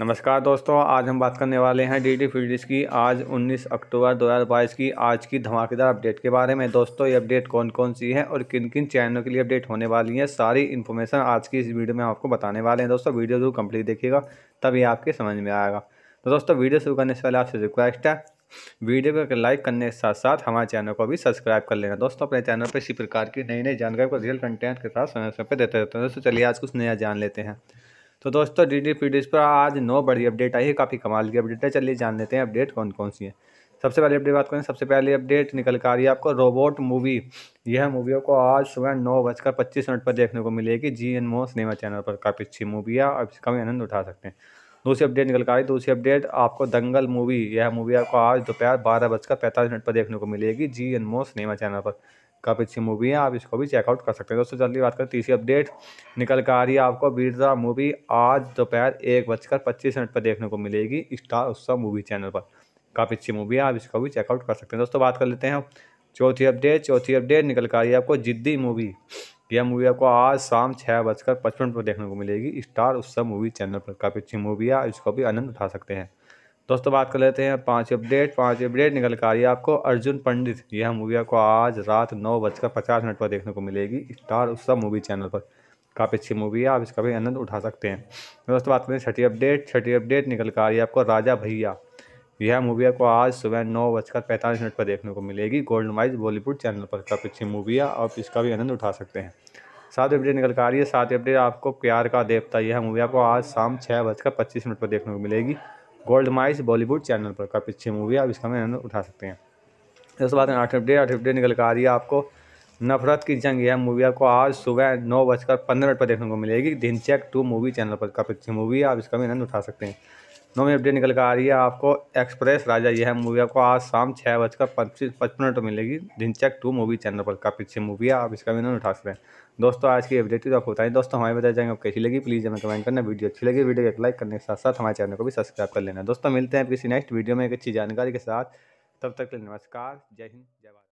नमस्कार दोस्तों आज हम बात करने वाले हैं डी डी फील्ड्स की आज 19 अक्टूबर 2022 की आज की धमाकेदार अपडेट के बारे में दोस्तों ये अपडेट कौन कौन सी है और किन किन चैनलों के लिए अपडेट होने वाली है सारी इन्फॉर्मेशन आज की इस वीडियो में आपको बताने वाले हैं दोस्तों वीडियो जरूर कंप्लीट देखिएगा तब आपके समझ में आएगा तो दोस्तों वीडियो शुरू करने से पहले आपसे रिक्वेस्ट है वीडियो को लाइक करने के साथ साथ हमारे चैनल को भी सब्सक्राइब कर लेना दोस्तों अपने चैनल पर इसी प्रकार की नई नई जानकारी को रियल कंटेंट के साथ समय समय पर देते रहते हैं दोस्तों चलिए आज कुछ नया जान लेते हैं तो दोस्तों डी डी पी पर आज नौ बड़ी अपडेट आई है काफ़ी कमाल की अपडेट है चलिए जान लेते हैं अपडेट कौन कौन सी है सबसे पहले अपडेट बात करें सबसे पहले अपडेट निकल कर आ रही है आपको रोबोट मूवी यह मूवी को आज सुबह नौ बजकर पच्चीस मिनट पर देखने को मिलेगी Zee Anmol cinema channel पर काफ़ी अच्छी मूवी है आप इसका भी आनंद उठा सकते हैं दूसरी अपडेट निकल कर आ रही दूसरी अपडेट आपको दंगल मूवी यह मूवी आपको आज दोपहर बारह बजकर पैंतालीस मिनट पर देखने को मिलेगी Zee Anmol cinema channel पर काफ़ी अच्छी मूवी है आप इसको भी चेकआउट कर सकते हैं दोस्तों जल्दी बात करें तीसरी अपडेट निकल कर आ रही है आपको वीरजा मूवी आज दोपहर एक बजकर पच्चीस मिनट पर देखने को मिलेगी स्टार उत्सव मूवी चैनल पर काफ़ी अच्छी मूवी है आप इसको भी चेकआउट कर सकते हैं दोस्तों बात कर लेते हैं चौथी अपडेट चौथी अपडेट निकल कर आ रही है आपको जिद्दी मूवी यह मूवी आपको आज शाम छः बजकर पचपन पर देखने को मिलेगी स्टार उत्सव मूवी चैनल पर काफ़ी अच्छी मूवी है इसको भी आनंद उठा सकते हैं दोस्तों बात कर लेते हैं पाँच अपडेट पाँच अपडेट निकल कर आ रही है आपको अर्जुन पंडित यह मूवी आपको आज रात नौ बजकर पचास मिनट पर देखने को मिलेगी स्टार उत्सव मूवी चैनल पर काफ़ी अच्छी मूवी है आप इसका भी आनंद उठा सकते हैं दोस्तों बात करें छठी अपडेट छठी अपडेट निकल कर आ रही है आपको राजा भैया यह मूवी आपको आज सुबह नौ बजकर पैंतालीस मिनट पर देखने को मिलेगी गोल्डन वाइज बॉलीवुड चैनल पर काफ़ी अच्छी मूवी है आप इसका भी आनंद उठा सकते हैं सात अपडेट निकल कर आ रही है सात अपडेट आपको प्यार का देवता यह मूवी आपको आज शाम छः बजकर पच्चीस मिनट पर देखने को मिलेगी गोल्ड माइस बॉलीवुड चैनल पर काफ़ी अच्छी मूवी है आप इसका आनंद उठा सकते हैं उसके बाद आठ अपडेट आठ अपडेट निकल कर आ रही है आपको नफरत की जंग यह मूवी आपको आज सुबह नौ बजकर पंद्रह मिनट पर देखने को मिलेगी दिन चेक टू मूवी चैनल पर काफ़ी अच्छी मूवी है आप इसका भी आनंद उठा सकते हैं नौवीं अपडेट निकल कर आ रही है आपको एक्सप्रेस राजा यह मूवी आपको आज शाम छः बजकर पच्चीस पचपन मिनट मिलेगी ढिंचक टू मूवी चैनल पर काफ़ी अच्छी मूवी है आप इसका विनोद उठा सकते हैं दोस्तों आज की अपडेट तो आपको बताएं दोस्तों हमारे बताए जाएंगे आप कैसी लगी प्लीज़ हमें कमेंट करना वीडियो अच्छी लगी वीडियो को लाइक करने के साथ साथ हमारे चैनल को भी सब्सक्राइब कर लेना दोस्तों मिलते हैं किसी नेक्स्ट वीडियो में एक अच्छी जानकारी के साथ तब तक के लिए नमस्कार जय हिंद जय भारत